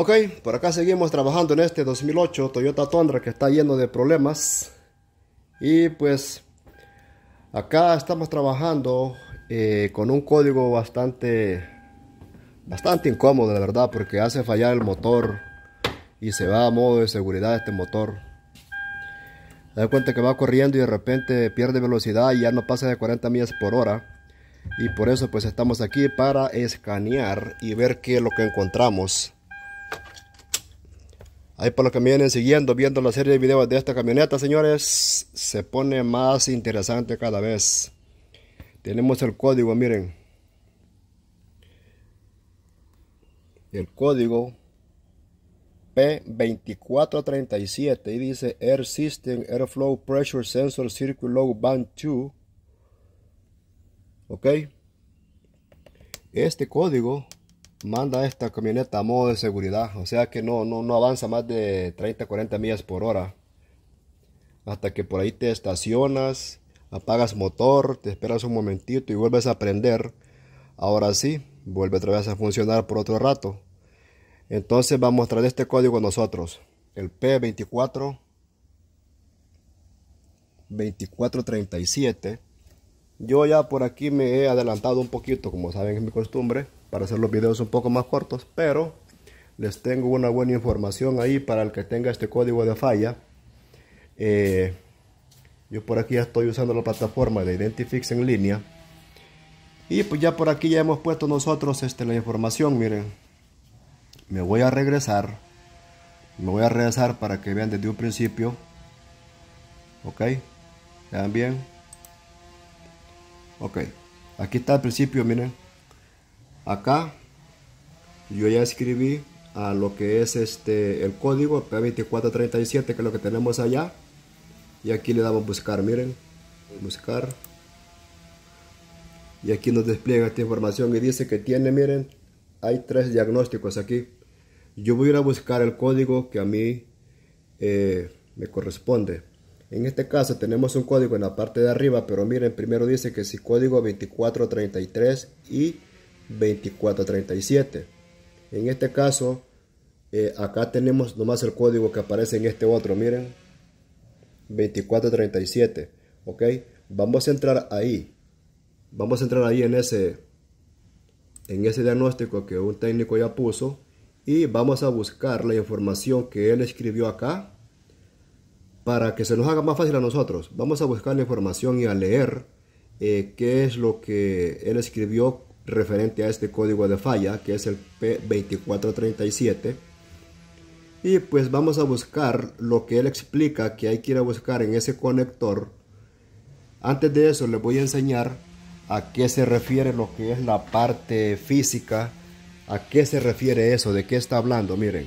Ok, por acá seguimos trabajando en este 2008 Toyota Tundra que está lleno de problemas. Y pues acá estamos trabajando eh, con un código bastante, bastante incómodo, la verdad, porque hace fallar el motor y se va a modo de seguridad este motor. da cuenta que va corriendo y de repente pierde velocidad y ya no pasa de 40 millas por hora. Y por eso pues estamos aquí para escanear y ver qué es lo que encontramos. Ahí para los que vienen siguiendo, viendo la serie de videos de esta camioneta, señores, se pone más interesante cada vez. Tenemos el código, miren. El código P2437 y dice Air System Airflow Pressure Sensor Circuit Low Band 2. Ok. Este código manda esta camioneta a modo de seguridad, o sea que no, no, avanza más de 30, 40 millas por hora. Hasta que por ahí te estacionas, apagas motor, te esperas un momentito y vuelves a prender. Ahora sí, vuelve otra vez a funcionar por otro rato. Entonces va a mostrar este código nosotros, el P24 2437. Yo ya por aquí me he adelantado un poquito, como saben es mi costumbre para hacer los videos un poco más cortos, pero les tengo una buena información ahí para el que tenga este código de falla. Eh, yo por aquí ya estoy usando la plataforma de Identifix en línea. Y pues ya por aquí ya hemos puesto nosotros este, la información, miren. Me voy a regresar. Me voy a regresar para que vean desde un principio. Ok. ¿Vean bien? Ok. Aquí está al principio, miren acá yo ya escribí a lo que es este el código P2437 que es lo que tenemos allá y aquí le damos buscar miren buscar y aquí nos despliega esta información y dice que tiene miren hay tres diagnósticos aquí yo voy a ir a buscar el código que a mí eh, me corresponde en este caso tenemos un código en la parte de arriba pero miren primero dice que si código 2433 y 2437. En este caso, eh, acá tenemos nomás el código que aparece en este otro, miren. 2437, ¿ok? Vamos a entrar ahí. Vamos a entrar ahí en ese, en ese diagnóstico que un técnico ya puso. Y vamos a buscar la información que él escribió acá para que se nos haga más fácil a nosotros. Vamos a buscar la información y a leer eh, qué es lo que él escribió referente a este código de falla que es el P2437 y pues vamos a buscar lo que él explica que hay que ir a buscar en ese conector antes de eso les voy a enseñar a qué se refiere lo que es la parte física a qué se refiere eso de qué está hablando miren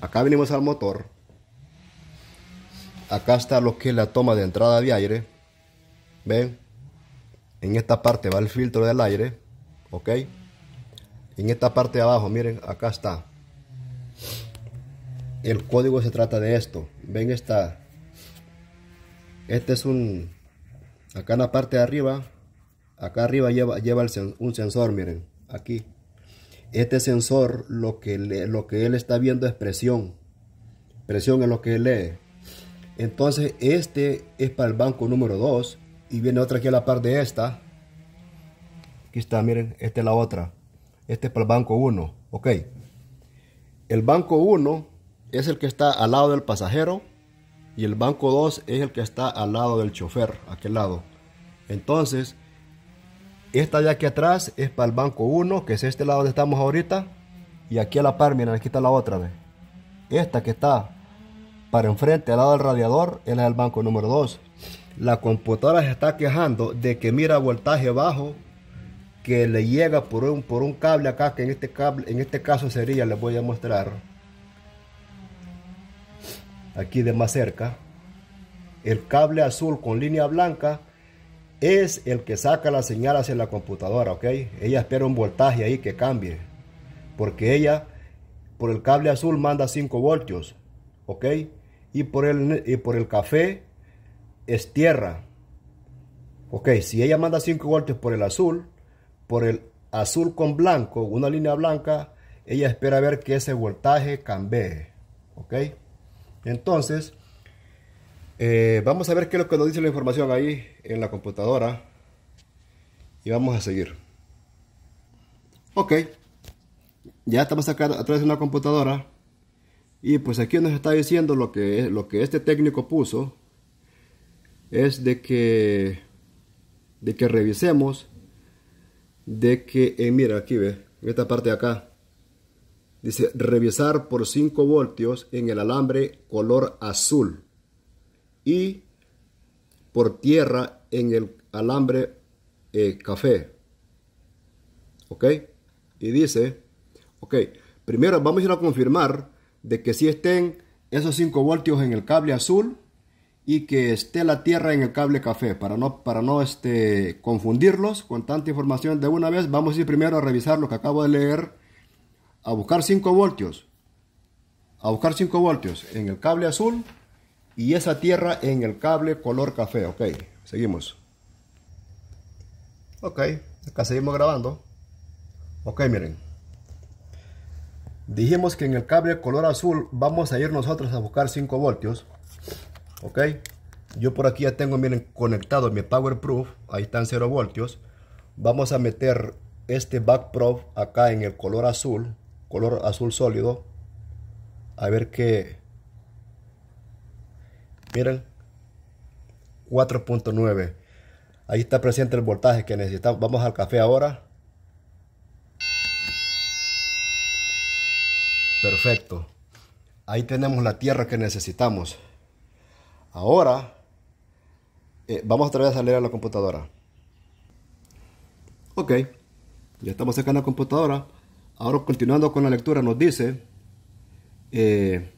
acá venimos al motor acá está lo que es la toma de entrada de aire ven en esta parte va el filtro del aire, ¿ok? En esta parte de abajo, miren, acá está. El código se trata de esto. Ven esta. Este es un... Acá en la parte de arriba, acá arriba lleva, un sensor, miren, aquí. Este sensor, lo que, lo que él está viendo es presión. Presión es lo que él lee. Entonces, este es para el banco número 2 y viene otra aquí a la par de esta. Aquí está, miren, esta es la otra. Este es para el banco 1. Ok. El banco 1 es el que está al lado del pasajero. Y el banco 2 es el que está al lado del chofer, aquel lado. Entonces, esta de aquí atrás es para el banco 1, que es este lado donde estamos ahorita. Y aquí a la par, miren, aquí está la otra Esta que está para enfrente, al lado del radiador, es la del banco número 2 la computadora se está quejando de que mira voltaje bajo que le llega por un, por un cable acá, que en este, cable, en este caso sería, les voy a mostrar aquí de más cerca, el cable azul con línea blanca es el que saca la señal hacia la computadora, ¿ok? Ella espera un voltaje ahí que cambie, porque ella por el cable azul manda 5 voltios, ¿ok? Y por el, y por el café es tierra. Ok, si ella manda 5 voltios por el azul, por el azul con blanco, una línea blanca, ella espera ver que ese voltaje cambie. Ok, entonces eh, vamos a ver qué es lo que nos dice la información ahí en la computadora y vamos a seguir. Ok, ya estamos acá a través de una computadora y pues aquí nos está diciendo lo que, lo que este técnico puso es de que, de que revisemos, de que, eh, mira aquí ve, en esta parte de acá, dice revisar por 5 voltios en el alambre color azul y por tierra en el alambre eh, café. ¿Ok? Y dice, ok, primero vamos a ir a confirmar de que si estén esos 5 voltios en el cable azul y que esté la tierra en el cable café. Para no, para no este, confundirlos con tanta información de una vez, vamos a ir primero a revisar lo que acabo de leer, a buscar 5 voltios, a buscar 5 voltios en el cable azul y esa tierra en el cable color café. Ok, seguimos. Ok, acá seguimos grabando. Ok, miren. Dijimos que en el cable color azul vamos a ir nosotros a buscar 5 voltios ok yo por aquí ya tengo miren conectado mi power proof ahí están 0 voltios vamos a meter este back acá en el color azul color azul sólido a ver qué miren 4.9 ahí está presente el voltaje que necesitamos vamos al café ahora perfecto ahí tenemos la tierra que necesitamos Ahora eh, vamos a vez a salir a la computadora. Ok, ya estamos acá en la computadora. Ahora continuando con la lectura nos dice, eh,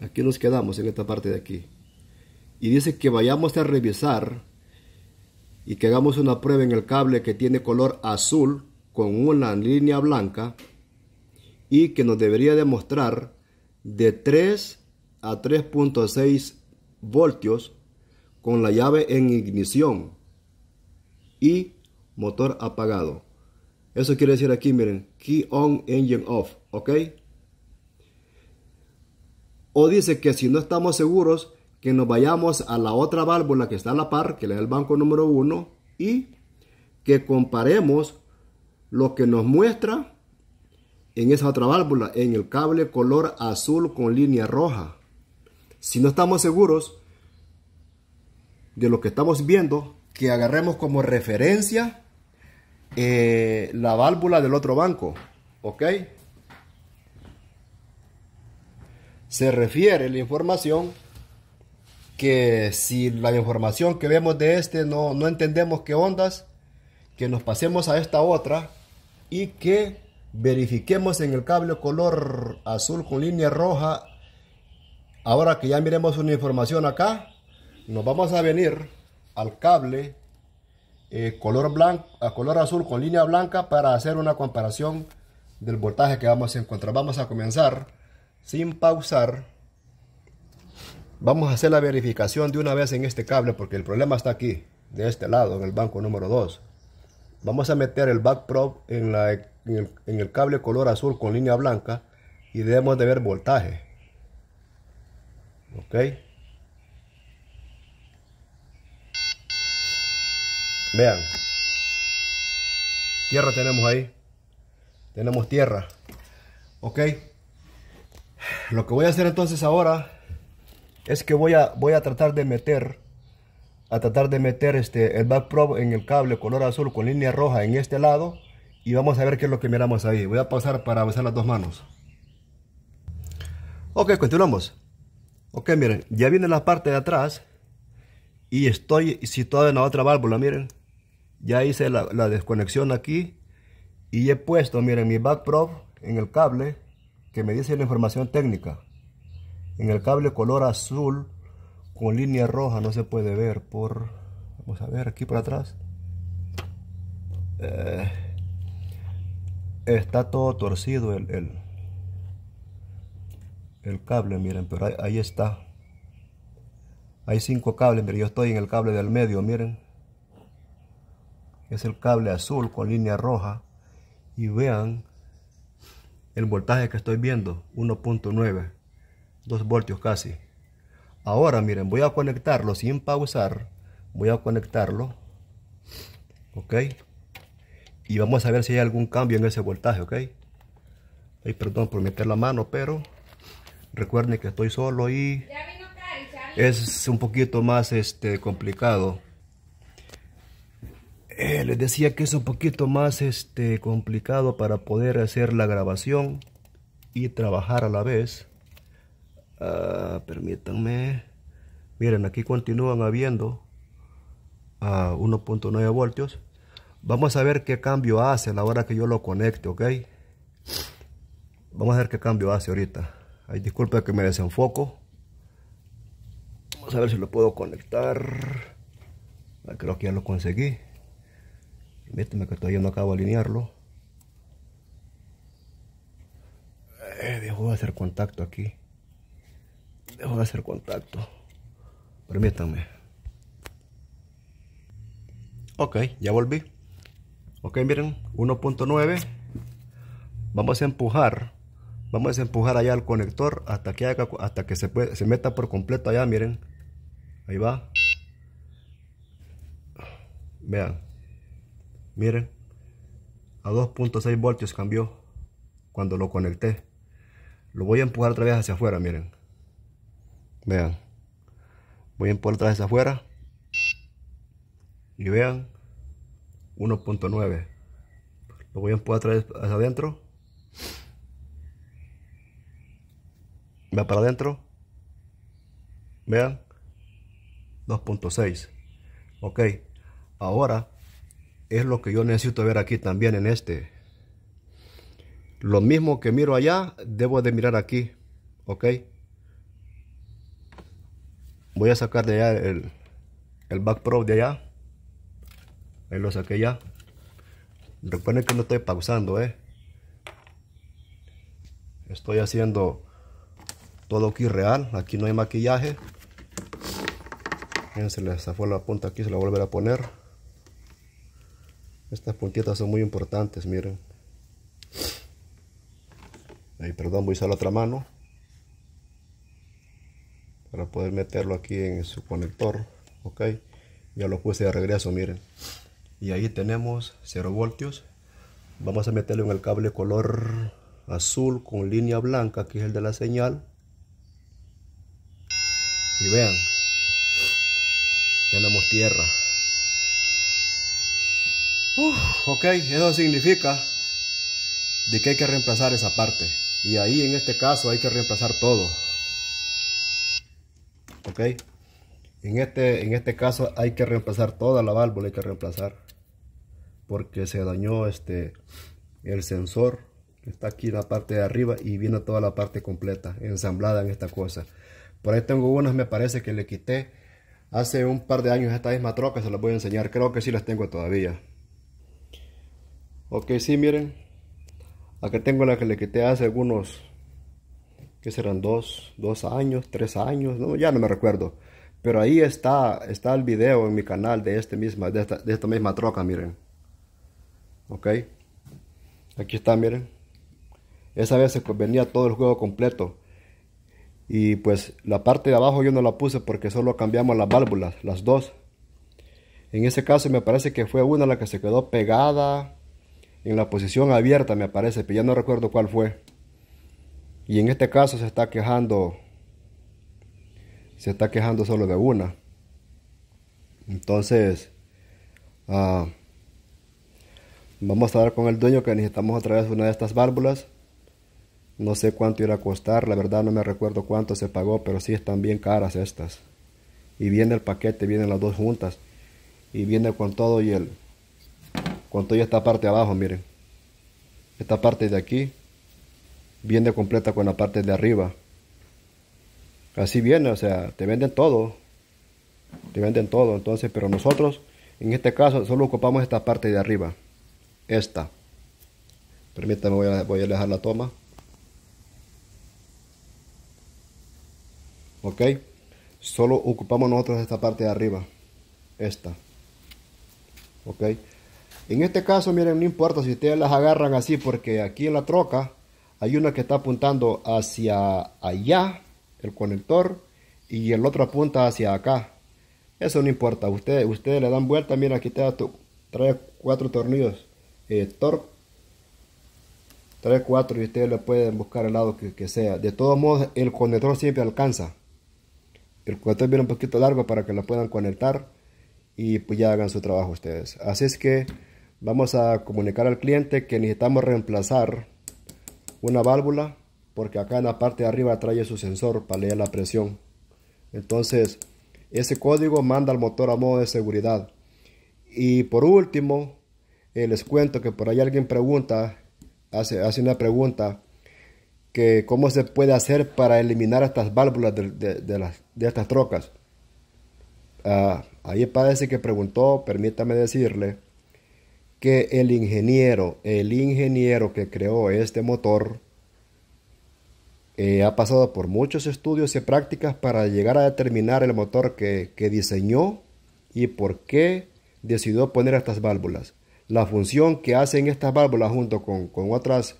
aquí nos quedamos en esta parte de aquí. Y dice que vayamos a revisar y que hagamos una prueba en el cable que tiene color azul con una línea blanca y que nos debería demostrar de 3 a 3.6 voltios con la llave en ignición y motor apagado. Eso quiere decir aquí, miren, key on, engine off, ¿ok? O dice que si no estamos seguros, que nos vayamos a la otra válvula que está a la par, que es el banco número 1, y que comparemos lo que nos muestra en esa otra válvula, en el cable color azul con línea roja si no estamos seguros de lo que estamos viendo, que agarremos como referencia eh, la válvula del otro banco. ¿Ok? Se refiere la información que si la información que vemos de este no, no entendemos qué ondas, que nos pasemos a esta otra y que verifiquemos en el cable color azul con línea roja Ahora que ya miremos una información acá, nos vamos a venir al cable eh, color a color azul con línea blanca para hacer una comparación del voltaje que vamos a encontrar. Vamos a comenzar sin pausar. Vamos a hacer la verificación de una vez en este cable porque el problema está aquí, de este lado, en el banco número 2. Vamos a meter el back probe en, el, en el cable color azul con línea blanca y debemos de ver voltaje ok vean tierra tenemos ahí tenemos tierra ok lo que voy a hacer entonces ahora es que voy a voy a tratar de meter a tratar de meter este el back probe en el cable color azul con línea roja en este lado y vamos a ver qué es lo que miramos ahí voy a pasar para besar las dos manos ok continuamos Ok, miren, ya viene la parte de atrás y estoy situado en la otra válvula, miren. Ya hice la, desconexión aquí y he puesto, miren, mi backprop en el cable que me dice la información técnica. En el cable color azul con línea roja, no se puede ver por... Vamos a ver aquí por atrás. Eh, está todo torcido el el cable, miren, pero ahí, está. Hay cinco cables, miren, yo estoy en el cable del medio, miren. Es el cable azul con línea roja. Y vean el voltaje que estoy viendo, 1.9, 2 voltios casi. Ahora, miren, voy a conectarlo sin pausar. Voy a conectarlo. ¿Ok? Y vamos a ver si hay algún cambio en ese voltaje, ¿ok? Ay, perdón por meter la mano, pero... Recuerden que estoy solo y es un poquito más este, complicado. Eh, les decía que es un poquito más este, complicado para poder hacer la grabación y trabajar a la vez. Ah, permítanme. Miren, aquí continúan habiendo a ah, 1.9 voltios. Vamos a ver qué cambio hace a la hora que yo lo conecte, ¿ok? Vamos a ver qué cambio hace ahorita. Ay, disculpe que me desenfoco. Vamos a ver si lo puedo conectar. Ah, creo que ya lo conseguí. Permítanme que todavía no acabo de alinearlo. Eh, dejo de hacer contacto aquí. Dejo de hacer contacto. Permítanme. Ok, ya volví. Ok, miren, 1.9. Vamos a empujar Vamos a empujar allá el conector hasta que, hasta que se, se meta por completo allá, miren. Ahí va. Vean. Miren. A 2.6 voltios cambió cuando lo conecté. Lo voy a empujar otra vez hacia afuera, miren. Vean. Voy a empujar otra vez hacia afuera. Y vean. 1.9. Lo voy a empujar otra vez hacia adentro. va para adentro vean 2.6 ok ahora es lo que yo necesito ver aquí también en este lo mismo que miro allá debo de mirar aquí ok voy a sacar de allá el, el back pro de allá ahí lo saqué ya recuerden que no estoy pausando ¿eh? estoy haciendo todo aquí real, aquí no hay maquillaje. Fíjense, se le la punta aquí, se la volverá a poner. Estas puntitas son muy importantes, miren. Ahí, perdón, voy a usar la otra mano. Para poder meterlo aquí en su conector. Ok. Ya lo puse de regreso, miren. Y ahí tenemos 0 voltios. Vamos a meterlo en el cable color azul con línea blanca, que es el de la señal. Y vean, tenemos tierra. ok, eso significa de que hay que reemplazar esa parte. Y ahí en este caso hay que reemplazar todo. Ok. En este, en este caso hay que reemplazar toda la válvula, hay que reemplazar. Porque se dañó este el sensor que está aquí la parte de arriba y viene toda la parte completa ensamblada en esta cosa. Por ahí tengo unas, me parece que le quité hace un par de años esta misma troca, se las voy a enseñar, creo que sí las tengo todavía. Ok, sí, miren, acá tengo la que le quité hace algunos, que serán dos, dos años, tres años, no, ya no me recuerdo. Pero ahí está, está el video en mi canal de, este misma, de, esta, de esta misma troca, miren. Ok, aquí está, miren. Esa vez venía todo el juego completo y pues la parte de abajo yo no la puse porque solo cambiamos las válvulas, las dos. En ese caso me parece que fue una la que se quedó pegada en la posición abierta me parece, pero ya no recuerdo cuál fue. Y en este caso se está quejando se está quejando solo de una. Entonces, ah, vamos a hablar con el dueño que necesitamos otra vez una de estas válvulas. No sé cuánto iba a costar, la verdad no me recuerdo cuánto se pagó, pero sí están bien caras estas. Y viene el paquete, vienen las dos juntas. Y viene con todo y el... Con todo esta parte de abajo, miren. Esta parte de aquí viene completa con la parte de arriba. Así viene, o sea, te venden todo. Te venden todo, entonces, pero nosotros, en este caso, solo ocupamos esta parte de arriba. Esta. Permítame, voy a dejar la toma. ok solo ocupamos nosotros esta parte de arriba esta ok en este caso miren no importa si ustedes las agarran así porque aquí en la troca hay una que está apuntando hacia allá el conector y el otro apunta hacia acá eso no importa ustedes ustedes le dan vuelta miren aquí te trae cuatro tornillos torque 3, 4 y ustedes le pueden buscar el lado que, que sea. De todos modos, el conector siempre alcanza. El es viene un poquito largo para que lo puedan conectar y pues ya hagan su trabajo ustedes. Así es que vamos a comunicar al cliente que necesitamos reemplazar una válvula porque acá en la parte de arriba trae su sensor para leer la presión. Entonces ese código manda al motor a modo de seguridad. Y por último, eh, les cuento que por ahí alguien pregunta, hace, hace una pregunta cómo se puede hacer para eliminar estas válvulas de, las, de estas trocas. Ah, ahí parece que preguntó, permítame decirle, que el ingeniero, el ingeniero que creó este motor, eh, ha pasado por muchos estudios y prácticas para llegar a determinar el motor que, que diseñó y por qué decidió poner estas válvulas. La función que hacen estas válvulas junto con, con otras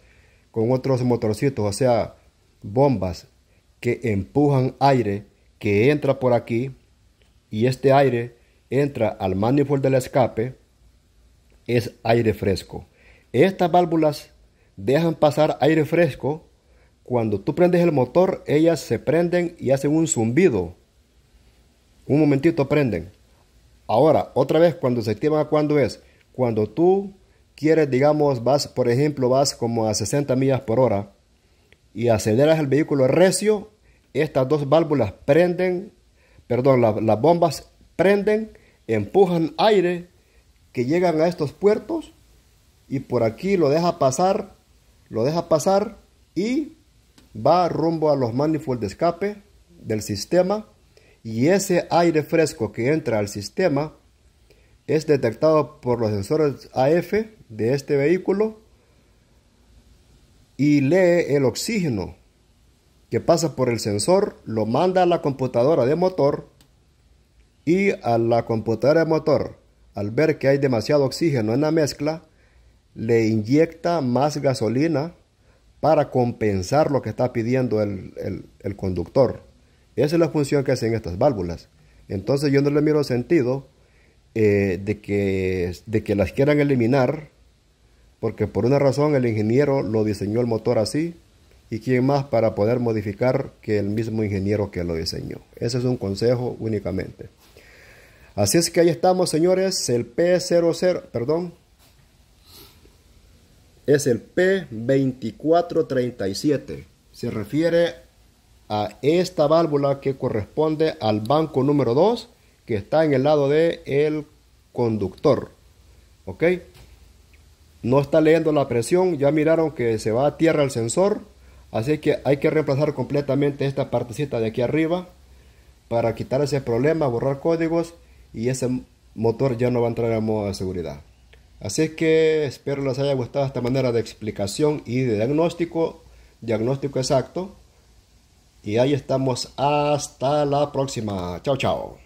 con otros motorcitos, o sea, bombas que empujan aire que entra por aquí y este aire entra al manifold del escape, es aire fresco. Estas válvulas dejan pasar aire fresco. Cuando tú prendes el motor, ellas se prenden y hacen un zumbido. Un momentito prenden. Ahora, otra vez, cuando se activa, ¿cuándo es? Cuando tú quieres, digamos, vas, por ejemplo, vas como a 60 millas por hora y aceleras el vehículo recio, estas dos válvulas prenden, perdón, las bombas prenden, empujan aire que llegan a estos puertos y por aquí lo deja pasar, lo deja pasar y va rumbo a los manifolds de escape del sistema y ese aire fresco que entra al sistema es detectado por los sensores AF de este vehículo y lee el oxígeno que pasa por el sensor, lo manda a la computadora de motor y a la computadora de motor, al ver que hay demasiado oxígeno en la mezcla, le inyecta más gasolina para compensar lo que está pidiendo el, conductor. Esa es la función que hacen estas válvulas. Entonces yo no le miro sentido eh, de, que, de que las quieran eliminar, porque por una razón el ingeniero lo diseñó el motor así, y quién más para poder modificar que el mismo ingeniero que lo diseñó. Ese es un consejo únicamente. Así es que ahí estamos, señores, el P00, perdón, es el P2437. Se refiere a esta válvula que corresponde al banco número 2 que está en el lado del conductor. ¿Ok? No está leyendo la presión. Ya miraron que se va a tierra el sensor. Así que hay que reemplazar completamente esta partecita de aquí arriba para quitar ese problema, borrar códigos y ese motor ya no va a entrar en modo de seguridad. Así que espero les haya gustado esta manera de explicación y de diagnóstico, diagnóstico exacto. Y ahí estamos hasta la próxima. Chao, chao.